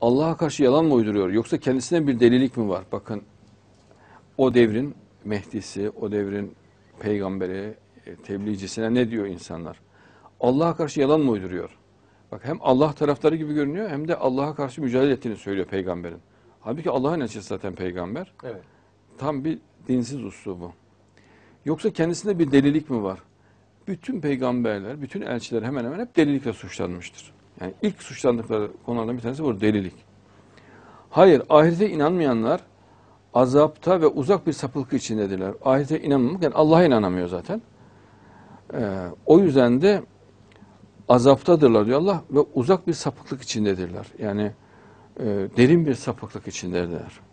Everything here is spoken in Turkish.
Allah'a karşı yalan mı uyduruyor yoksa kendisine bir delilik mi var? Bakın o devrin Mehdi'si, o devrin peygamberi, e, tebliğcisine ne diyor insanlar? Allah'a karşı yalan mı uyduruyor? Bak hem Allah taraftarı gibi görünüyor hem de Allah'a karşı mücadele ettiğini söylüyor peygamberin. Halbuki Allah'ın elçisi zaten peygamber. Evet. Tam bir dinsiz uslubu. Yoksa kendisinde bir delilik mi var? Bütün peygamberler, bütün elçiler hemen hemen hep delilikle suçlanmıştır. Yani ilk suçlandıkları konulardan bir tanesi bu delilik. Hayır, ahirete inanmayanlar azapta ve uzak bir sapılkı içindedirler. Ahirete inanmamak, yani Allah'a inanamıyor zaten. Ee, o yüzden de azaptadırlar diyor Allah ve uzak bir sapıklık içindedirler. Yani e, derin bir sapıklık içindedirler.